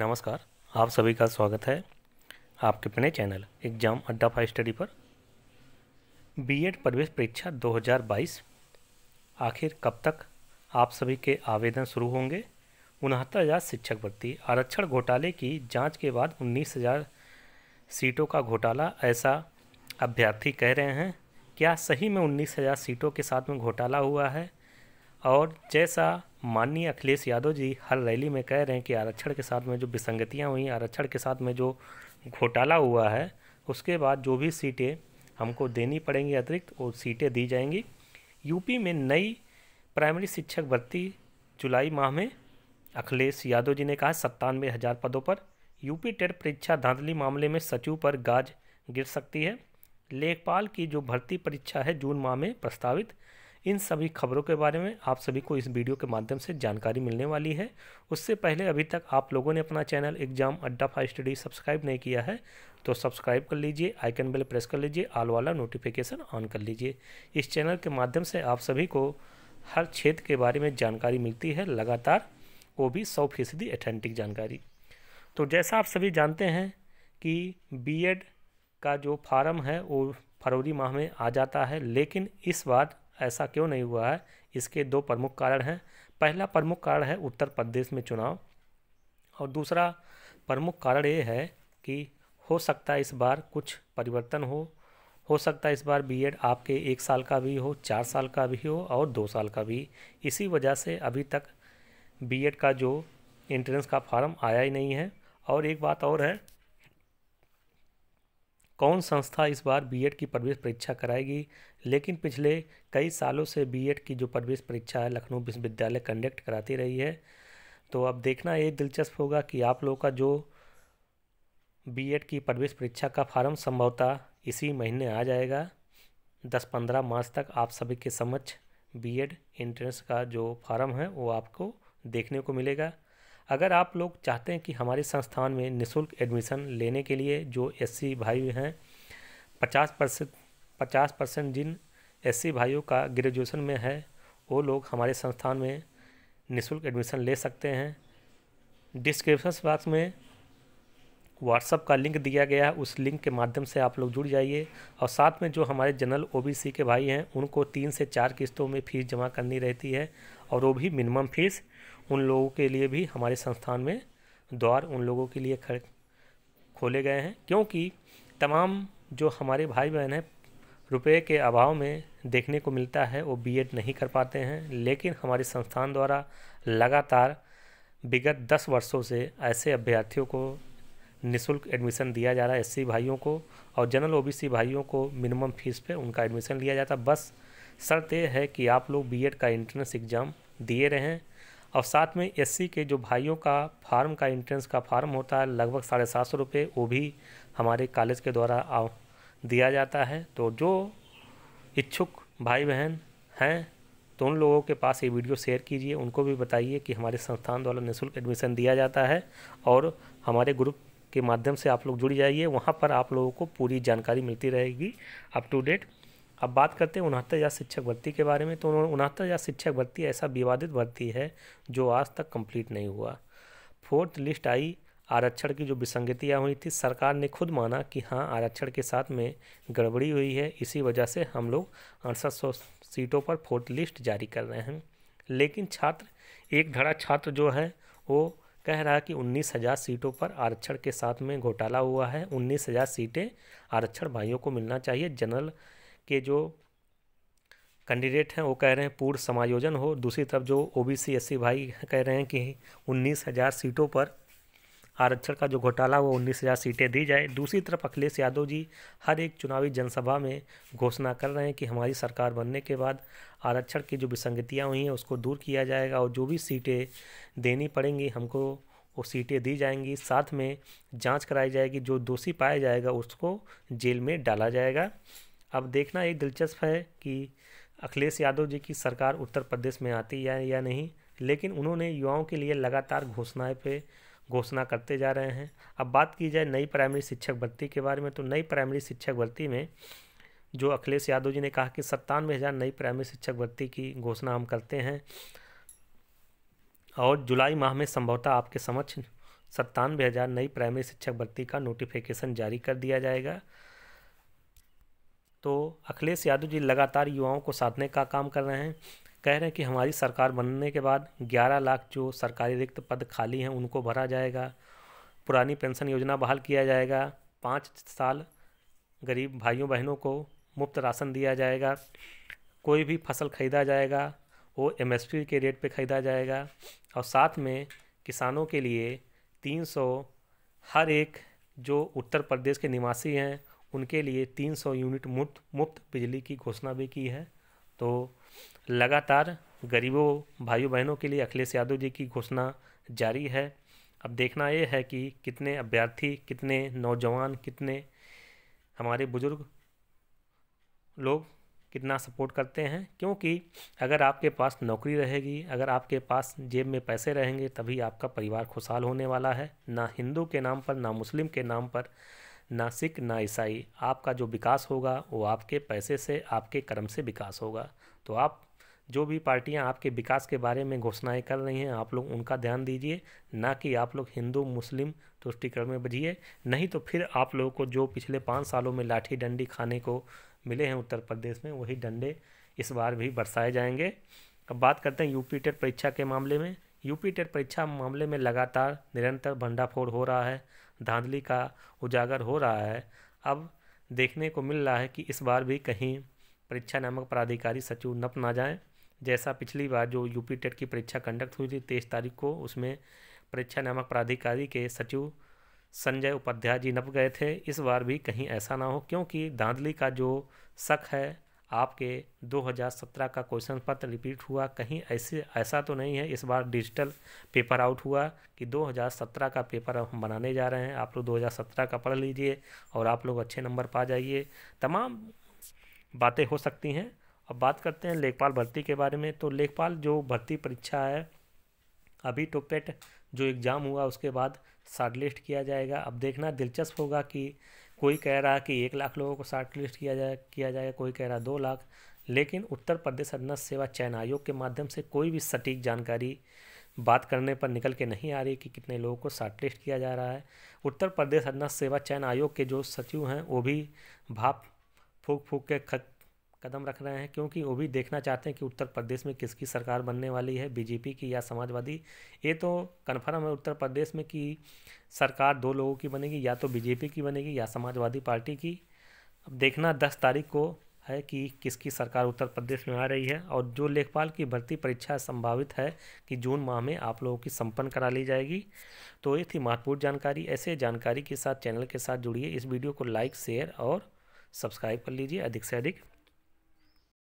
नमस्कार आप सभी का स्वागत है आपके अपने channel exam Adda five study पर बीएड प्रवेश परीक्षा 2022 आखिर कब तक आप सभी के आवेदन शुरू होंगे उनहत्तर हज़ार शिक्षक भर्ती आरक्षण घोटाले की जांच के बाद उन्नीस हज़ार सीटों का घोटाला ऐसा अभ्यर्थी कह रहे हैं क्या सही में उन्नीस हज़ार सीटों के साथ में घोटाला हुआ है और जैसा माननीय अखिलेश यादव जी हर रैली में कह रहे हैं कि आरक्षण के साथ में जो विसंगतियाँ हुई आरक्षण के साथ में जो घोटाला हुआ है उसके बाद जो भी सीटें हमको देनी पड़ेंगी अतिरिक्त वो सीटें दी जाएंगी यूपी में नई प्राइमरी शिक्षक भर्ती जुलाई माह में अखिलेश यादव जी ने कहा सत्तानवे हज़ार पदों पर यूपी टेट परीक्षा धांधली मामले में सचिव पर गाज गिर सकती है लेखपाल की जो भर्ती परीक्षा है जून माह में प्रस्तावित इन सभी खबरों के बारे में आप सभी को इस वीडियो के माध्यम से जानकारी मिलने वाली है उससे पहले अभी तक आप लोगों ने अपना channel exam Adda five study subscribe नहीं किया है तो सब्सक्राइब कर लीजिए आइकन बेल प्रेस कर लीजिए आल वाला नोटिफिकेशन ऑन कर लीजिए इस चैनल के माध्यम से आप सभी को हर क्षेत्र के बारे में जानकारी मिलती है लगातार वो भी सौ फीसदी अथेंटिक जानकारी तो जैसा आप सभी जानते हैं कि बीएड का जो फार्म है वो फरवरी माह में आ जाता है लेकिन इस बार ऐसा क्यों नहीं हुआ है इसके दो प्रमुख कारण हैं पहला प्रमुख कारण है उत्तर प्रदेश में चुनाव और दूसरा प्रमुख कारण ये है कि हो सकता है इस बार कुछ परिवर्तन हो हो सकता है इस बार बीएड आपके एक साल का भी हो चार साल का भी हो और दो साल का भी इसी वजह से अभी तक बीएड का जो एंट्रेंस का फॉर्म आया ही नहीं है और एक बात और है कौन संस्था इस बार बीएड की प्रवेश परीक्षा कराएगी लेकिन पिछले कई सालों से बीएड की जो प्रवेश परीक्षा है लखनऊ विश्वविद्यालय कंडक्ट कराती रही है तो अब देखना ये दिलचस्प होगा कि आप लोगों का जो बीएड की प्रवेश परीक्षा का फार्म संभवतः इसी महीने आ जाएगा दस पंद्रह मार्च तक आप सभी के समक्ष बीएड एंट्रेंस का जो फार्म है वो आपको देखने को मिलेगा अगर आप लोग चाहते हैं कि हमारे संस्थान में निशुल्क एडमिशन लेने के लिए जो एस भाई हैं पचास परसेंट पचास परसेंट जिन एस भाइयों का ग्रेजुएशन में है वो लोग हमारे संस्थान में निशुल्क एडमिशन ले सकते हैं डिस्क्रिप्शन बॉक्स में व्हाट्सअप का लिंक दिया गया है उस लिंक के माध्यम से आप लोग जुड़ जाइए और साथ में जो हमारे जनरल ओबीसी के भाई हैं उनको तीन से चार किस्तों में फ़ीस जमा करनी रहती है और वो भी मिनिमम फ़ीस उन लोगों के लिए भी हमारे संस्थान में द्वार उन लोगों के लिए खड़ खोले गए हैं क्योंकि तमाम जो हमारे भाई बहन हैं रुपये के अभाव में देखने को मिलता है वो बीएड नहीं कर पाते हैं लेकिन हमारे संस्थान द्वारा लगातार विगत दस वर्षों से ऐसे अभ्यर्थियों को निशुल्क एडमिशन दिया जा रहा है एससी भाइयों को और जनरल ओबीसी भाइयों को मिनिमम फीस पे उनका एडमिशन लिया जाता बस शर्त यह है कि आप लोग बीएड का एंट्रेंस एग्ज़ाम दिए रहें और साथ में एस के जो भाइयों का फार्म का इंट्रेंस का फार्म होता है लगभग साढ़े सात सौ रुपये वो भी हमारे कॉलेज के द्वारा दिया जाता है तो जो इच्छुक भाई बहन हैं तो उन लोगों के पास ये वीडियो शेयर कीजिए उनको भी बताइए कि हमारे संस्थान द्वारा निःशुल्क एडमिशन दिया जाता है और हमारे ग्रुप के माध्यम से आप लोग जुड़ जाइए वहाँ पर आप लोगों को पूरी जानकारी मिलती रहेगी अप टू डेट अब बात करते हैं उनहत्तर हज़ार शिक्षक भर्ती के बारे में तो उन्होंने उनहत्तर हज़ार शिक्षक भर्ती ऐसा विवादित भर्ती है जो आज तक कंप्लीट नहीं हुआ फोर्थ लिस्ट आई आरक्षण की जो विसंगतियाँ हुई थी सरकार ने खुद माना कि हाँ आरक्षण के साथ में गड़बड़ी हुई है इसी वजह से हम लोग अड़सठ सौ सीटों पर फोर्थ लिस्ट जारी कर रहे हैं लेकिन छात्र एक धड़ा छात्र जो है वो कह रहा है कि उन्नीस हज़ार सीटों पर आरक्षण के साथ में घोटाला हुआ है उन्नीस हज़ार सीटें आरक्षण भाइयों को मिलना चाहिए जनरल के जो कैंडिडेट हैं वो कह रहे हैं पूर्ण समायोजन हो दूसरी तरफ जो O B C S C भाई कह रहे हैं कि उन्नीस हज़ार सीटों पर आरक्षण का जो घोटाला वो उन्नीस हज़ार सीटें दी जाए दूसरी तरफ अखिलेश यादव जी हर एक चुनावी जनसभा में घोषणा कर रहे हैं कि हमारी सरकार बनने के बाद आरक्षण की जो विसंगतियाँ हुई हैं उसको दूर किया जाएगा और जो भी सीटें देनी पड़ेंगी हमको वो सीटें दी जाएंगी साथ में जांच कराई जाएगी जो दोषी पाया जाएगा उसको जेल में डाला जाएगा अब देखना एक दिलचस्प है कि अखिलेश यादव जी की सरकार उत्तर प्रदेश में आती है या नहीं लेकिन उन्होंने युवाओं के लिए लगातार घोषणाएं पे घोषणा करते जा रहे हैं अब बात की जाए नई प्राइमरी शिक्षक भर्ती के बारे में तो नई प्राइमरी शिक्षक भर्ती में जो अखिलेश यादव जी ने कहा कि सत्तानवे हज़ार नई प्राइमरी शिक्षक भर्ती की घोषणा हम करते हैं और जुलाई माह में संभवतः आपके समक्ष सत्तानवे हज़ार नई प्राइमरी शिक्षक भर्ती का नोटिफिकेशन जारी कर दिया जाएगा तो अखिलेश यादव जी लगातार युवाओं को साधने का काम कर रहे हैं कह रहे हैं कि हमारी सरकार बनने के बाद 11 लाख जो सरकारी रिक्त पद खाली हैं उनको भरा जाएगा पुरानी पेंशन योजना बहाल किया जाएगा पाँच साल गरीब भाइयों बहनों को मुफ्त राशन दिया जाएगा कोई भी फसल खरीदा जाएगा वो एम के रेट पर खरीदा जाएगा और साथ में किसानों के लिए 300 हर एक जो उत्तर प्रदेश के निवासी हैं उनके लिए 300 यूनिट मुफ्त मुफ्त बिजली की घोषणा भी की है तो लगातार गरीबों भाइयों बहनों के लिए अखिलेश यादव जी की घोषणा जारी है अब देखना यह है कि कितने अभ्यर्थी कितने नौजवान कितने हमारे बुज़ुर्ग लोग कितना सपोर्ट करते हैं क्योंकि अगर आपके पास नौकरी रहेगी अगर आपके पास जेब में पैसे रहेंगे तभी आपका परिवार खुशहाल होने वाला है ना हिंदू के नाम पर ना मुस्लिम के नाम पर ना सिख ना ईसाई आपका जो विकास होगा वो आपके पैसे से आपके कर्म से विकास होगा तो आप जो भी पार्टियां आपके विकास के बारे में घोषणाएं कर रही हैं आप लोग उनका ध्यान दीजिए ना कि आप लोग हिंदू मुस्लिम तुष्टिकरण में बजिए नहीं तो फिर आप लोगों को जो पिछले पाँच सालों में लाठी डंडी खाने को मिले हैं उत्तर प्रदेश में वही डंडे इस बार भी बरसाए जाएंगे अब बात करते हैं यूपी टेट परीक्षा के मामले में यूपी टेट परीक्षा मामले में लगातार निरंतर भंडाफोड़ हो रहा है धांधली का उजागर हो रहा है अब देखने को मिल रहा है कि इस बार भी कहीं परीक्षा नामक प्राधिकारी सचिव नप ना जाए जैसा पिछली बार जो यूपी टेट की परीक्षा कंडक्ट हुई थी तेईस तारीख को उसमें परीक्षा नामक प्राधिकारी के सचिव संजय उपाध्याय जी नप गए थे इस बार भी कहीं ऐसा ना हो क्योंकि धांधली का जो शक है आपके 2017 का क्वेश्चन पत्र रिपीट हुआ कहीं ऐसे ऐसा तो नहीं है इस बार डिजिटल पेपर आउट हुआ कि 2017 का पेपर हम बनाने जा रहे हैं आप लोग 2017 का पढ़ लीजिए और आप लोग अच्छे नंबर पा जाइए तमाम बातें हो सकती हैं अब बात करते हैं लेखपाल भर्ती के बारे में तो लेखपाल जो भर्ती परीक्षा है अभी तो पेट जो एग्ज़ाम हुआ उसके बाद शार्टलिस्ट किया जाएगा अब देखना दिलचस्प होगा कि कोई कह रहा कि एक लाख लोगों को शार्ट लिस्ट किया जाए किया जाए कोई कह रहा दो लाख लेकिन उत्तर प्रदेश अन्न सेवा चयन आयोग के माध्यम से कोई भी सटीक जानकारी बात करने पर निकल के नहीं आ रही कि कितने लोगों को शार्ट लिस्ट किया जा रहा है उत्तर प्रदेश अन्न सेवा चयन आयोग के जो सचिव हैं वो भी भाप फूक फूक के कदम रख रहे हैं क्योंकि वो भी देखना चाहते हैं कि उत्तर प्रदेश में किसकी सरकार बनने वाली है बीजेपी की या समाजवादी ये तो कन्फर्म है उत्तर प्रदेश में कि सरकार दो लोगों की बनेगी या तो बीजेपी की बनेगी या समाजवादी पार्टी की अब देखना दस तारीख को है कि किसकी सरकार उत्तर प्रदेश में आ रही है और जो लेखपाल की भर्ती परीक्षा संभावित है कि जून माह में आप लोगों की संपन्न करा ली जाएगी तो ये थी महत्वपूर्ण जानकारी ऐसे जानकारी के साथ चैनल के साथ जुड़िए इस वीडियो को लाइक शेयर और सब्सक्राइब कर लीजिए अधिक से अधिक